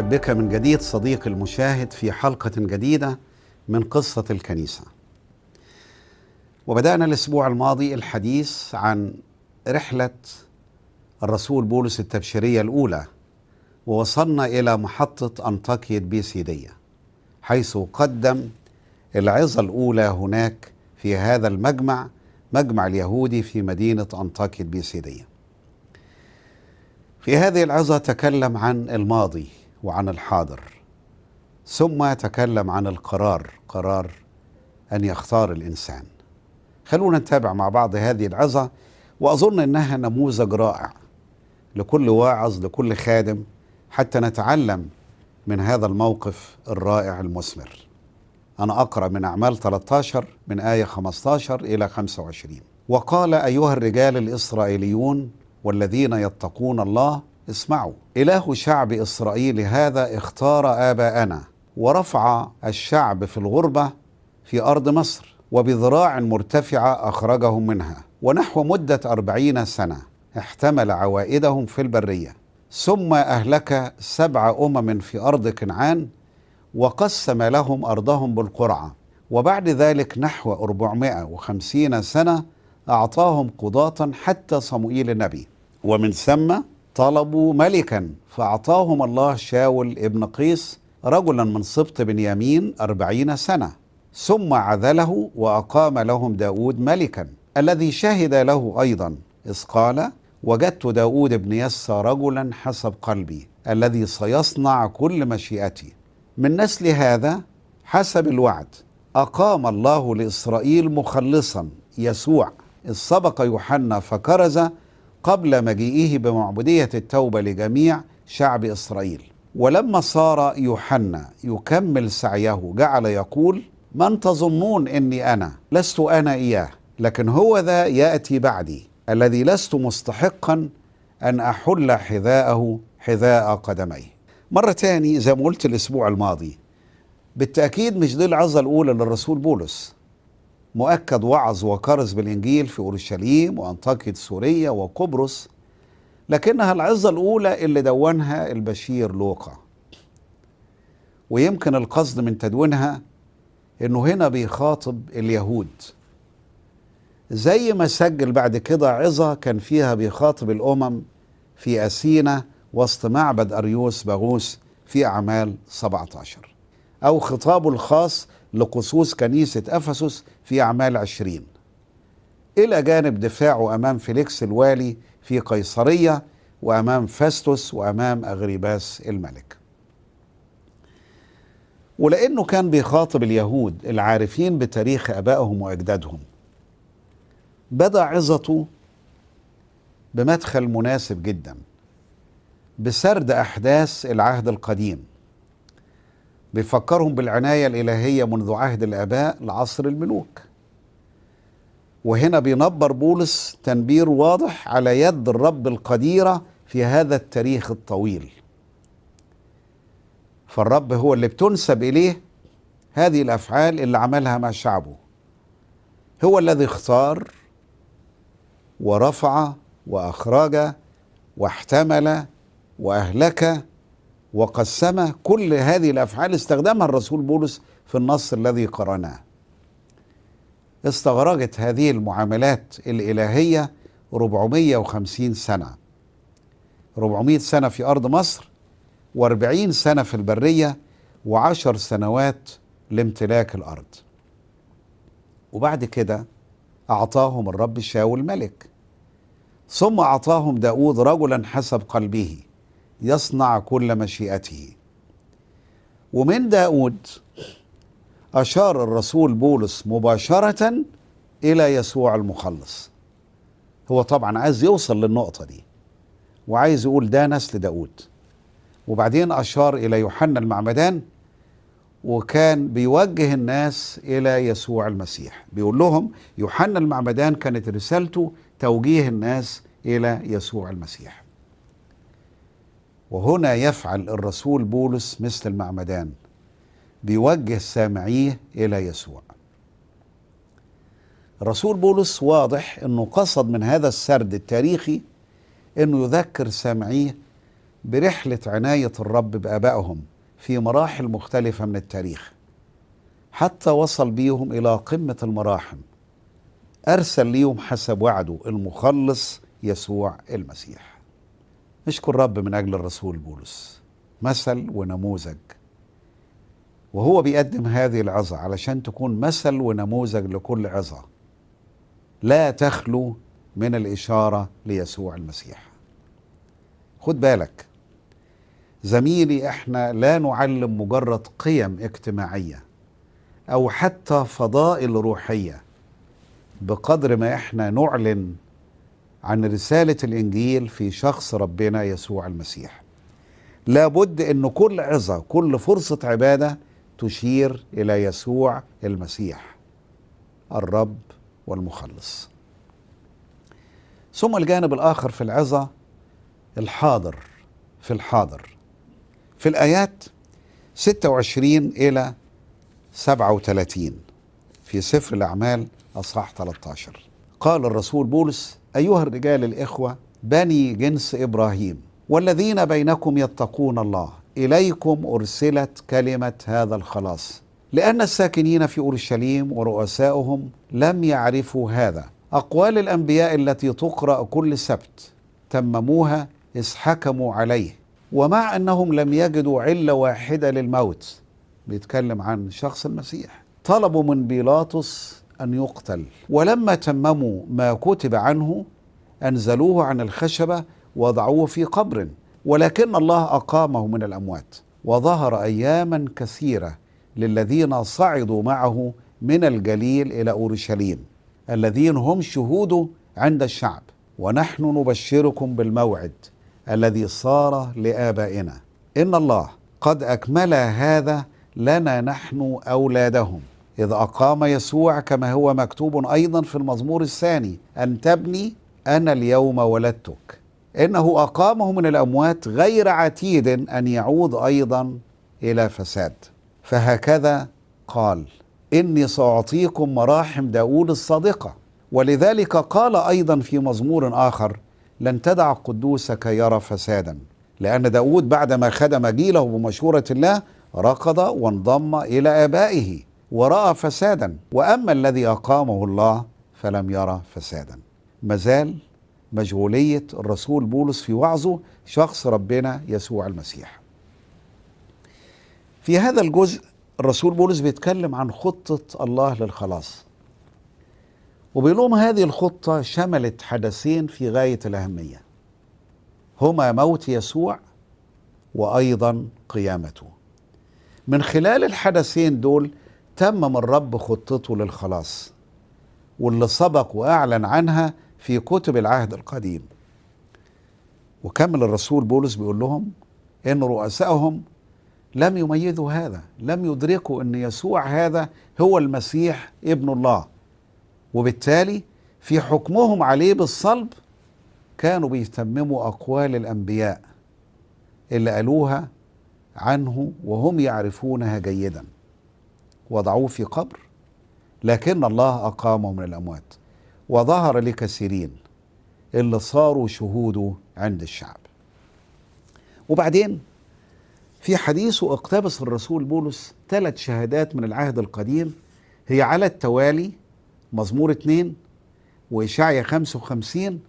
ارحب بك من جديد صديقي المشاهد في حلقه جديده من قصه الكنيسه وبدانا الاسبوع الماضي الحديث عن رحله الرسول بولس التبشيريه الاولى ووصلنا الى محطه انطاكيه بيسيديه حيث قدم العظه الاولى هناك في هذا المجمع مجمع اليهودي في مدينه انطاكيه بيسيديه في هذه العظة تكلم عن الماضي وعن الحاضر ثم تكلم عن القرار قرار أن يختار الإنسان خلونا نتابع مع بعض هذه العظة وأظن أنها نموذج رائع لكل واعظ لكل خادم حتى نتعلم من هذا الموقف الرائع المثمر أنا أقرأ من أعمال 13 من آية 15 إلى 25 وقال أيها الرجال الإسرائيليون والذين يتقون الله اسمعوا إله شعب إسرائيل هذا اختار آباءنا ورفع الشعب في الغربة في أرض مصر وبذراع مرتفعة أخرجهم منها ونحو مدة أربعين سنة احتمل عوائدهم في البرية ثم أهلك سبع أمم في أرض كنعان وقسم لهم أرضهم بالقرعة وبعد ذلك نحو 450 سنة أعطاهم قضاة حتى صموئيل النبي ومن ثم طلبوا ملكا فأعطاهم الله شاول ابن قيس رجلا من سبط بنيامين أربعين سنة ثم عذله وأقام لهم داود ملكا الذي شهد له أيضا إذ قال وجدت داود بن يسى رجلا حسب قلبي الذي سيصنع كل مشيئتي من نسل هذا حسب الوعد أقام الله لإسرائيل مخلصا يسوع إذ سبق يوحنا فكرز قبل مجيئه بمعبوديه التوبة لجميع شعب إسرائيل ولما صار يوحنا يكمل سعيه جعل يقول من تظنون اني انا لست انا اياه لكن هو ذا ياتي بعدي الذي لست مستحقا ان احل حذاءه حذاء قدميه مرة تاني زي ما قلت الأسبوع الماضي بالتأكيد مش دي العظة الأولى للرسول بولس مؤكد وعظ وكرز بالإنجيل في أورشليم وأنطاكية سورية وقبرص لكنها العظة الأولى اللي دونها البشير لوقا ويمكن القصد من تدوينها إنه هنا بيخاطب اليهود زي ما سجل بعد كده عظة كان فيها بيخاطب الأمم في أسينا وسط معبد أريوس باغوس في أعمال 17 أو خطابه الخاص لقصوص كنيسة أفسس في أعمال عشرين إلى جانب دفاعه أمام فيليكس الوالي في قيصرية وأمام فاستوس وأمام أغريباس الملك ولأنه كان بيخاطب اليهود العارفين بتاريخ أبائهم وأجدادهم بدأ عظته بمدخل مناسب جدا بسرد أحداث العهد القديم بيفكرهم بالعناية الإلهية منذ عهد الآباء لعصر الملوك وهنا بينبر بولس تنبير واضح على يد الرب القديرة في هذا التاريخ الطويل فالرب هو اللي بتنسب إليه هذه الأفعال اللي عملها مع شعبه هو الذي اختار ورفع وأخرج واحتمل وأهلك وقسم كل هذه الافعال استخدمها الرسول بولس في النص الذي قرأناه. استغرقت هذه المعاملات الالهيه 450 سنه. 400 سنه في ارض مصر و40 سنه في البريه وعشر سنوات لامتلاك الارض. وبعد كده اعطاهم الرب شاول ملك ثم اعطاهم داود رجلا حسب قلبه يصنع كل مشيئته ومن داود أشار الرسول بولس مباشرة إلى يسوع المخلص هو طبعا عايز يوصل للنقطة دي وعايز يقول ده نسل داود وبعدين أشار إلى يوحنا المعمدان وكان بيوجه الناس إلى يسوع المسيح بيقول لهم يوحنا المعمدان كانت رسالته توجيه الناس إلى يسوع المسيح وهنا يفعل الرسول بولس مثل المعمدان بيوجه سامعيه الى يسوع الرسول بولس واضح انه قصد من هذا السرد التاريخي انه يذكر سامعيه برحله عنايه الرب بابائهم في مراحل مختلفه من التاريخ حتى وصل بيهم الى قمه المراحم ارسل ليهم حسب وعده المخلص يسوع المسيح نشكر رب من أجل الرسول بولس مثل ونموذج وهو بيقدم هذه العظة علشان تكون مثل ونموذج لكل عظة لا تخلو من الإشارة ليسوع المسيح خد بالك زميلي احنا لا نعلم مجرد قيم اجتماعية أو حتى فضائل روحية بقدر ما احنا نعلن عن رسالة الإنجيل في شخص ربنا يسوع المسيح لابد أن كل عظة كل فرصة عبادة تشير إلى يسوع المسيح الرب والمخلص ثم الجانب الآخر في العظة الحاضر في الحاضر في الآيات 26 إلى 37 في سفر الأعمال أصحاح 13 قال الرسول بولس أيها الرجال الإخوة بني جنس إبراهيم والذين بينكم يتقون الله إليكم أرسلت كلمة هذا الخلاص لأن الساكنين في أورشليم ورؤسائهم لم يعرفوا هذا أقوال الأنبياء التي تقرأ كل سبت تمموها إذ حكموا عليه ومع أنهم لم يجدوا علة واحدة للموت بيتكلم عن شخص المسيح طلبوا من بيلاطس أن يقتل ولما تمموا ما كتب عنه أنزلوه عن الخشبة وضعوه في قبر ولكن الله أقامه من الأموات وظهر أياما كثيرة للذين صعدوا معه من الجليل إلى أورشليم الذين هم شهوده عند الشعب ونحن نبشركم بالموعد الذي صار لآبائنا إن الله قد أكمل هذا لنا نحن أولادهم إذ أقام يسوع كما هو مكتوب أيضا في المزمور الثاني أن تبني أنا اليوم ولدتك إنه أقامه من الأموات غير عتيد أن يعود أيضا إلى فساد فهكذا قال إني سأعطيكم مراحم داود الصادقة ولذلك قال أيضا في مزمور آخر لن تدع قدوسك يرى فسادا لأن داود بعدما خدم جيله بمشورة الله ركض وانضم إلى آبائه وراى فسادا واما الذي اقامه الله فلم يرى فسادا مازال مشغوليه الرسول بولس في وعظه شخص ربنا يسوع المسيح في هذا الجزء الرسول بولس بيتكلم عن خطه الله للخلاص وبيقول لهم هذه الخطه شملت حدثين في غايه الاهميه هما موت يسوع وايضا قيامته من خلال الحدثين دول تمم الرب خطته للخلاص واللي سبق واعلن عنها في كتب العهد القديم وكمل الرسول بولس بيقول لهم ان رؤسائهم لم يميزوا هذا لم يدركوا ان يسوع هذا هو المسيح ابن الله وبالتالي في حكمهم عليه بالصلب كانوا بيتمموا اقوال الانبياء اللي قالوها عنه وهم يعرفونها جيداً وضعوه في قبر لكن الله أقامه من الأموات وظهر لكثيرين اللي صاروا شهوده عند الشعب وبعدين في حديثه اقتبس الرسول بولس ثلاث شهادات من العهد القديم هي على التوالي مزمور 2 وإشعيا 55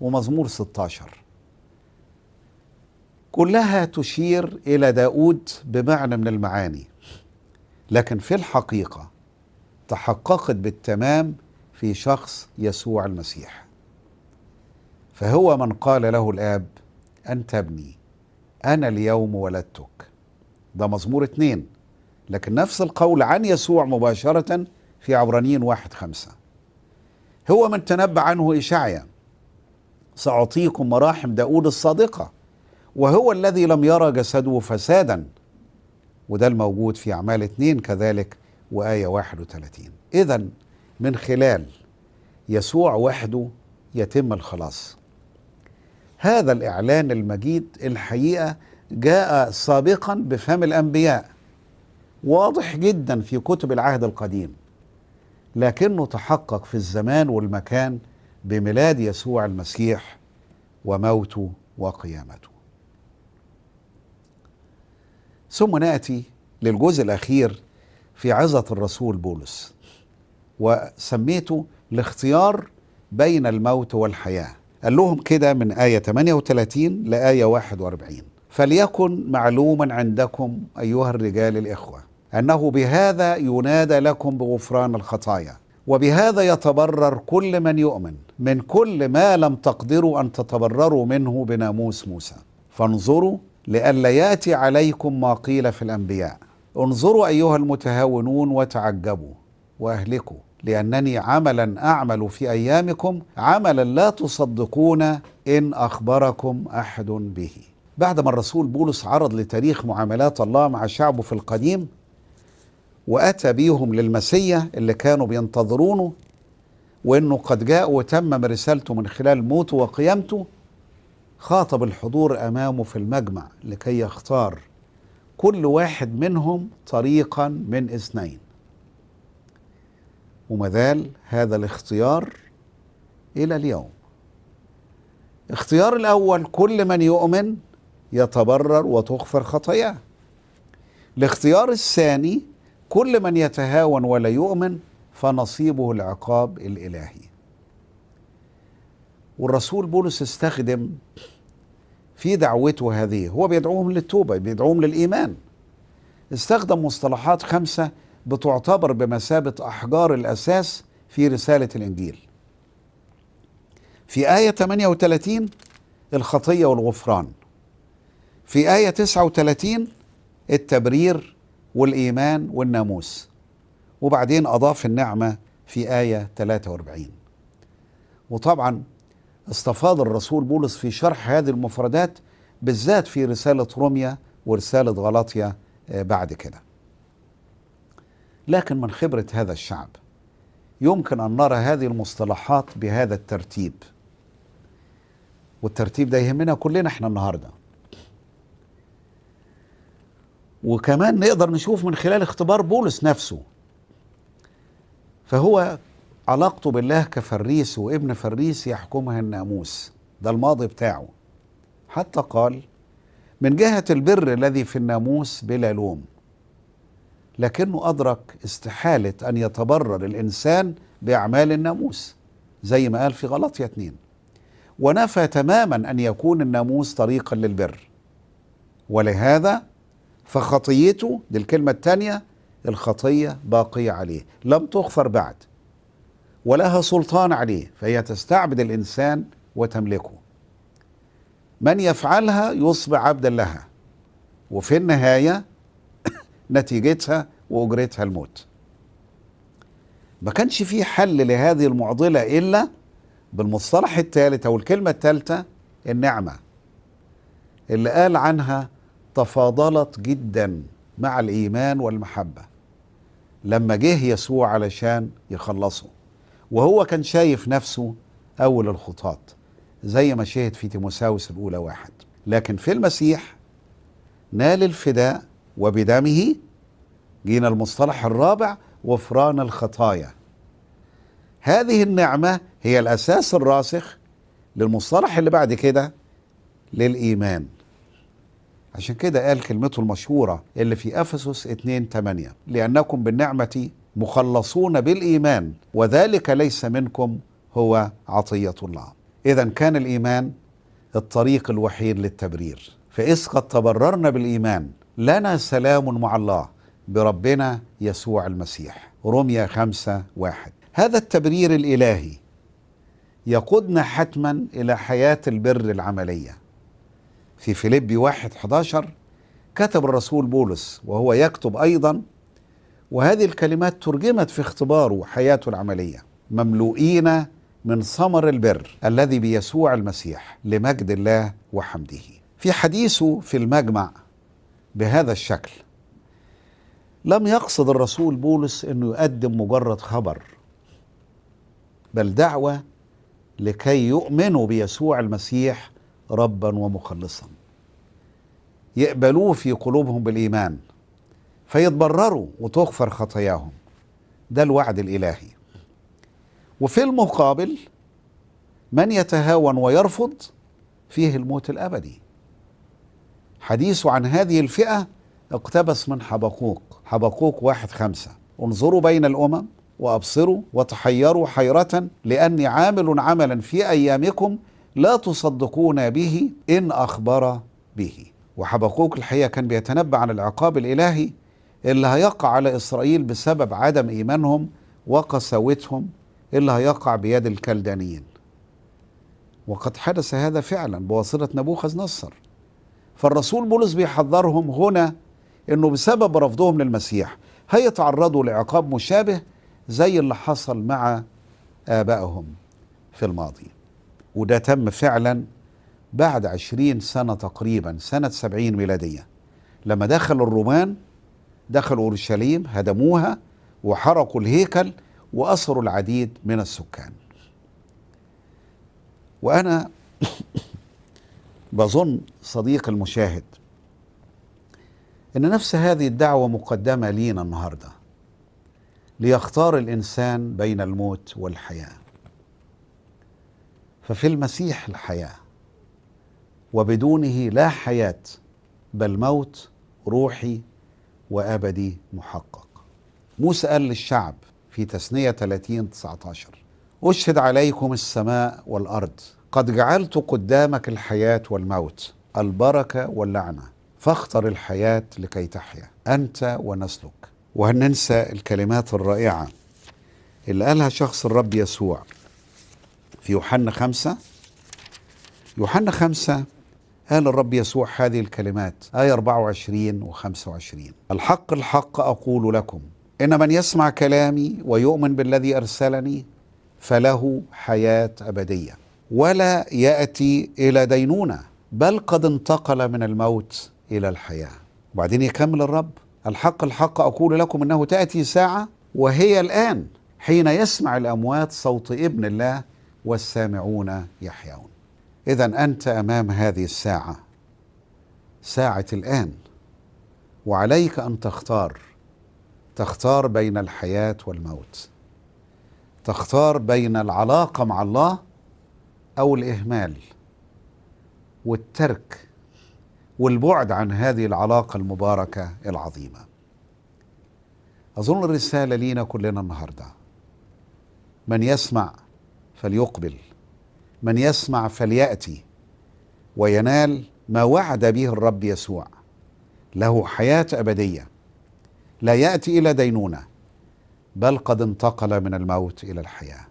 ومزمور 16 كلها تشير إلى داود بمعنى من المعاني لكن في الحقيقة تحققت بالتمام في شخص يسوع المسيح فهو من قال له الآب أنت ابني أنا اليوم ولدتك ده مزمور اتنين لكن نفس القول عن يسوع مباشرة في عبرانيين واحد خمسة هو من تنبأ عنه إشعيا سأعطيكم مراحم داود الصادقة وهو الذي لم يرى جسده فسادا وده الموجود في أعمال اتنين كذلك وآية 31 إذا من خلال يسوع وحده يتم الخلاص هذا الإعلان المجيد الحقيقة جاء سابقا بفم الأنبياء واضح جدا في كتب العهد القديم لكنه تحقق في الزمان والمكان بميلاد يسوع المسيح وموته وقيامته ثم ناتي للجزء الاخير في عظه الرسول بولس وسميته الاختيار بين الموت والحياه قال لهم كده من ايه 38 لايه 41 فليكن معلوما عندكم ايها الرجال الاخوه انه بهذا ينادى لكم بغفران الخطايا وبهذا يتبرر كل من يؤمن من كل ما لم تقدروا ان تتبرروا منه بناموس موسى فانظروا لئلا ياتي عليكم ما قيل في الانبياء انظروا ايها المتهاونون وتعجبوا واهلكوا لانني عملا اعمل في ايامكم عملا لا تصدقون ان اخبركم احد به بعد ما الرسول بولس عرض لتاريخ معاملات الله مع شعبه في القديم واتى بيهم للمسيا اللي كانوا بينتظرونه وانه قد جاء وتمم رسالته من خلال موته وقيامته خاطب الحضور امامه في المجمع لكي يختار كل واحد منهم طريقا من اثنين ومازال هذا الاختيار الى اليوم اختيار الاول كل من يؤمن يتبرر وتغفر خطاياه الاختيار الثاني كل من يتهاون ولا يؤمن فنصيبه العقاب الالهي والرسول بولس استخدم في دعوته هذه هو بيدعوهم للتوبة بيدعوهم للإيمان استخدم مصطلحات خمسة بتعتبر بمثابة أحجار الأساس في رسالة الإنجيل في آية 38 الخطية والغفران في آية 39 التبرير والإيمان والناموس وبعدين أضاف النعمة في آية 43 وطبعا استفاض الرسول بولس في شرح هذه المفردات بالذات في رسالة روميا ورسالة غلاطيا آه، بعد كده لكن من خبرة هذا الشعب يمكن أن نرى هذه المصطلحات بهذا الترتيب والترتيب ده يهمنا كلنا احنا النهارده وكمان نقدر نشوف من خلال اختبار بولس نفسه فهو علاقته بالله كفريس وابن فريس يحكمها الناموس ده الماضي بتاعه حتى قال من جهة البر الذي في الناموس بلا لوم لكنه أدرك استحالة أن يتبرر الإنسان بأعمال الناموس زي ما قال في غلط يا اتنين ونفى تماما أن يكون الناموس طريقا للبر ولهذا فخطيته دي الكلمة الثانية الخطية باقية عليه لم تغفر بعد ولها سلطان عليه فهي تستعبد الانسان وتملكه من يفعلها يصبح عبدا لها وفي النهايه نتيجتها واجرتها الموت ما كانش في حل لهذه المعضله الا بالمصطلح الثالث او الكلمه الثالثه النعمه اللي قال عنها تفاضلت جدا مع الايمان والمحبه لما جه يسوع علشان يخلصه وهو كان شايف نفسه أول الخطاة زي ما شهد في تيموساوس الأولى واحد لكن في المسيح نال الفداء وبدمه جينا المصطلح الرابع غفران الخطايا هذه النعمة هي الأساس الراسخ للمصطلح اللي بعد كده للإيمان عشان كده قال كلمته المشهورة اللي في أفسس 2 8 لأنكم بالنعمة مخلصون بالايمان وذلك ليس منكم هو عطيه الله اذا كان الايمان الطريق الوحيد للتبرير فاذ قد تبررنا بالايمان لنا سلام مع الله بربنا يسوع المسيح رمية خمسة واحد هذا التبرير الإلهي يقودنا حتما إلى حياة البر العملية في فيليبي واحد 11 كتب الرسول بولس وهو يكتب أيضا وهذه الكلمات ترجمت في اختباره وحياته العملية مملوئين من ثمر البر الذي بيسوع المسيح لمجد الله وحمده في حديثه في المجمع بهذا الشكل لم يقصد الرسول بولس انه يقدم مجرد خبر بل دعوه لكي يؤمنوا بيسوع المسيح ربا ومخلصا يقبلوه في قلوبهم بالايمان فيتبرروا وتغفر خطاياهم ده الوعد الإلهي وفي المقابل من يتهاون ويرفض فيه الموت الأبدي حديث عن هذه الفئة اقتبس من حبقوق حبقوق واحد خمسة انظروا بين الأمم وأبصروا وتحيروا حيرة لأني عامل عملا في أيامكم لا تصدقون به إن أخبر به وحبقوق الحقيقة كان بيتنبأ عن العقاب الإلهي اللي هيقع على إسرائيل بسبب عدم إيمانهم وقساوتهم اللي هيقع بيد الكلدانيين وقد حدث هذا فعلا بواسطة نبوخذ نصر فالرسول بولس بيحذرهم هنا انه بسبب رفضهم للمسيح هيتعرضوا لعقاب مشابه زي اللي حصل مع آبائهم في الماضي وده تم فعلا بعد عشرين سنة تقريبا سنة سبعين ميلادية لما دخل الرومان دخلوا اورشليم هدموها وحرقوا الهيكل واسروا العديد من السكان وانا بظن صديق المشاهد ان نفس هذه الدعوه مقدمه لينا النهارده ليختار الانسان بين الموت والحياه ففي المسيح الحياه وبدونه لا حياه بل موت روحي وأبدي محقق موسى قال للشعب في تسنية 30 19 أشهد عليكم السماء والأرض قد جعلت قدامك الحياة والموت البركة واللعنة فاختر الحياة لكي تحيا أنت ونسلك وهننسى الكلمات الرائعة اللي قالها شخص الرب يسوع في يوحنا خمسة يوحنا خمسة قال الرب يسوع هذه الكلمات آية 24 و 25 الحق الحق أقول لكم إن من يسمع كلامي ويؤمن بالذي أرسلني فله حياة أبدية ولا يأتي إلى دينونة بل قد انتقل من الموت إلى الحياة وبعدين يكمل الرب الحق الحق أقول لكم أنه تأتي ساعة وهي الآن حين يسمع الأموات صوت ابن الله والسامعون يحيون إذا أنت أمام هذه الساعة ساعة الآن وعليك أن تختار تختار بين الحياة والموت تختار بين العلاقة مع الله أو الإهمال والترك والبعد عن هذه العلاقة المباركة العظيمة أظن الرسالة لينا كلنا النهاردة من يسمع فليقبل من يسمع فلياتي وينال ما وعد به الرب يسوع له حياه ابديه لا ياتي الى دينونه بل قد انتقل من الموت الى الحياه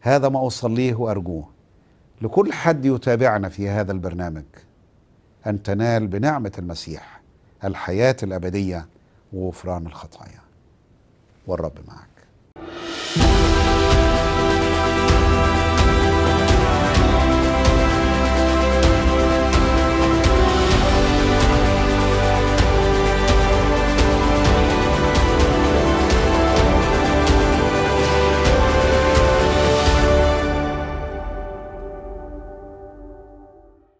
هذا ما اصليه وارجوه لكل حد يتابعنا في هذا البرنامج ان تنال بنعمه المسيح الحياه الابديه وغفران الخطايا والرب معك